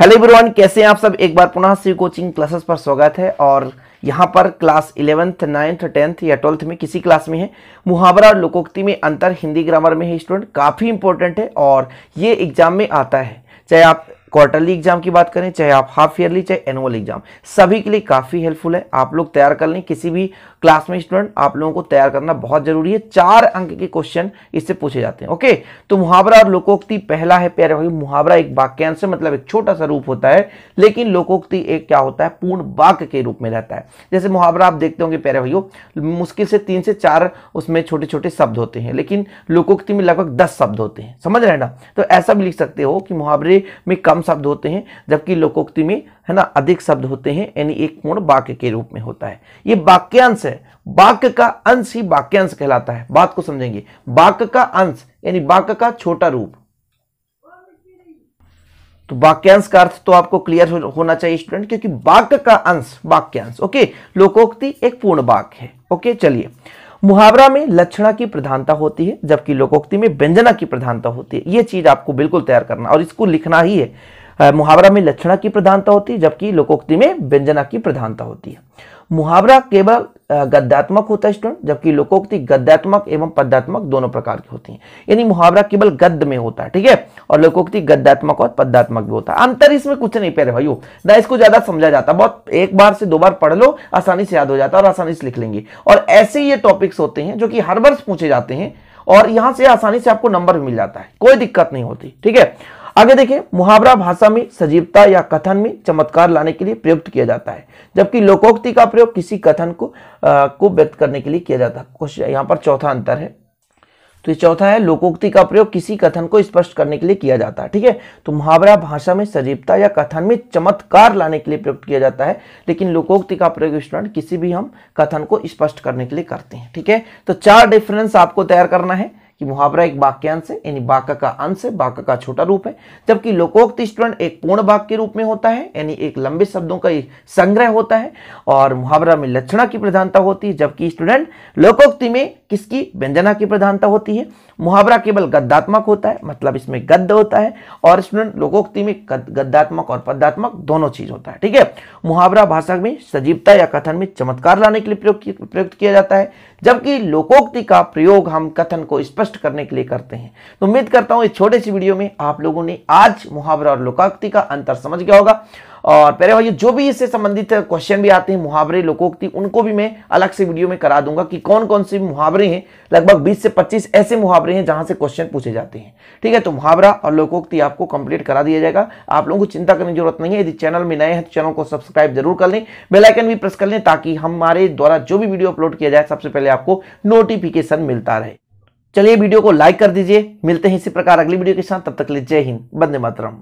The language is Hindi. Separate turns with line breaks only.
हेलो एवरीवन कैसे हैं आप सब एक बार पुनः सी कोचिंग क्लासेस पर स्वागत है और यहाँ पर क्लास इलेवेंथ नाइन्थ टेंथ या ट्वेल्थ में किसी क्लास में है मुहावरा और लोकोक्ति में अंतर हिंदी ग्रामर में है स्टूडेंट काफ़ी इंपॉर्टेंट है और ये एग्जाम में आता है चाहे आप क्वार्टरली एग्जाम की बात करें चाहे आप हाफ ईयरली चाहे एनुअल एग्जाम सभी के लिए काफ़ी हेल्पफुल है आप लोग तैयार कर लें किसी भी क्लास में स्टूडेंट आप लोगों को तैयार करना बहुत जरूरी है चार अंक के क्वेश्चन इससे पूछे जाते हैं ओके तो मुहावरा और लोकोक्ति पहला है प्यारे भाई मुहावरा एक वाक्यांश मतलब एक छोटा सा रूप होता है लेकिन लोकोक्ति एक क्या होता है पूर्ण वाक्य के रूप में रहता है जैसे मुहावरा आप देखते होंगे प्यारे भाइयों मुश्किल से तीन से चार उसमें छोटे छोटे शब्द होते हैं लेकिन लोकोक्ति में लगभग दस शब्द होते हैं समझ रहे ना तो ऐसा भी लिख सकते हो कि मुहावरे में कम शब्द होते हैं जबकि लोकोक्ति में है ना अधिक शब्द होते हैं यानी एक पूर्ण वाक्य के रूप में होता है ये वाक्यांश है वाक्य का अंश ही वाक्यांश कहलाता है बात को समझेंगे वाक्य का अंश यानी वाक्य का छोटा रूप तो वाक्यांश का अर्थ तो आपको क्लियर होना चाहिए स्टूडेंट क्योंकि वाक्य का अंश वाक्यांश ओके लोकोक्ति एक पूर्ण वाक्य है ओके चलिए मुहावरा में लक्षणा की प्रधानता होती है जबकि लोकोक्ति में व्यंजना की प्रधानता होती है ये चीज आपको बिल्कुल तैयार करना और इसको लिखना ही है मुहावरा में लक्षणा की प्रधानता होती है जबकि लोकोक्ति में व्यंजना की प्रधानता होती है मुहावरा केवल गद्यात्मक होता है स्टूडेंट जबकि लोकोक्ति गद्यात्मक एवं पद्यात्मक दोनों प्रकार की होती है यानी मुहावरा केवल गद्य में होता है ठीक है और लोकोक्ति गद्यात्मक और पद्यात्मक भी होता है अंतर इसमें कुछ नहीं पेरे भाइयों ना इसको ज्यादा समझा जाता बहुत एक बार से दो बार पढ़ लो आसानी से याद हो जाता है और आसानी से लिख लेंगे और ऐसे ये टॉपिक्स होते हैं जो कि हर वर्ष पूछे जाते हैं और यहां से आसानी से आपको नंबर भी मिल जाता है कोई दिक्कत नहीं होती ठीक है आगे देखिए मुहावरा भाषा में सजीवता या कथन में चमत्कार लाने के लिए प्रयुक्त किया जाता है जबकि लोकोक्ति का प्रयोग किसी कथन को आ, को व्यक्त करने के लिए किया जाता है क्वेश्चन यहाँ पर चौथा अंतर है तो ये चौथा है लोकोक्ति का प्रयोग किसी कथन को स्पष्ट करने के लिए किया जाता है ठीक है तो मुहावरा भाषा में सजीवता या कथन में चमत्कार लाने के लिए प्रयुक्त किया जाता है लेकिन लोकोक्ति का प्रयोग स्टूडेंट किसी भी हम कथन को स्पष्ट करने के लिए करते हैं ठीक है तो चार डिफरेंस आपको तैयार करना है कि मुहावरा एक वाक्यांश है यानी वाक्य का अंश है वाक्य का छोटा रूप है जबकि लोकोक्ति स्टूडेंट एक पूर्ण वाक्य के रूप में होता है यानी एक लंबे शब्दों का संग्रह होता है और मुहावरा में लक्षणा की प्रधानता होती है जबकि स्टूडेंट लोकोक्ति में किसकी व्यंजना की प्रधानता होती है मुहावरा केवल गद्दात्मक होता है मतलब इसमें गद्द होता है और स्टूडेंट लोकोक्ति में गद्दात्मक और पद्यात्मक दोनों चीज होता है ठीक है मुहावरा भाषा में सजीवता या कथन में चमत्कार लाने के लिए प्रयुक्त किया जाता है जबकि लोकोक्ति का प्रयोग हम कथन को स्पष्ट स्पष्ट करने के लिए करते हैं तो उम्मीद करता हूं इस छोटे सी वीडियो में आप लोगों ने आज मुहावरा और लोकाक्ति का अंतर समझ गया होगा और पहले भाई जो भी इससे संबंधित क्वेश्चन भी आते हैं मुहावरे लोकोक्ति उनको भी मैं अलग से वीडियो में करा दूंगा कि कौन कौन से मुहावरे हैं लगभग 20 से 25 ऐसे मुहावरे हैं जहां से क्वेश्चन पूछे जाते हैं ठीक है तो मुहावरा और लोकोक्ति आपको कंप्लीट करा दिया जाएगा आप लोगों को चिंता करने की जरूरत नहीं है यदि चैनल में नए हैं तो चैनल को सब्सक्राइब जरूर कर लें बेलाइकन भी प्रेस कर लें ताकि हमारे द्वारा जो भी वीडियो अपलोड किया जाए सबसे पहले आपको नोटिफिकेशन मिलता रहे चलिए वीडियो को लाइक कर दीजिए मिलते हैं इसी प्रकार अगली वीडियो के साथ तब तक के लिए जय हिंद बंदे मातरम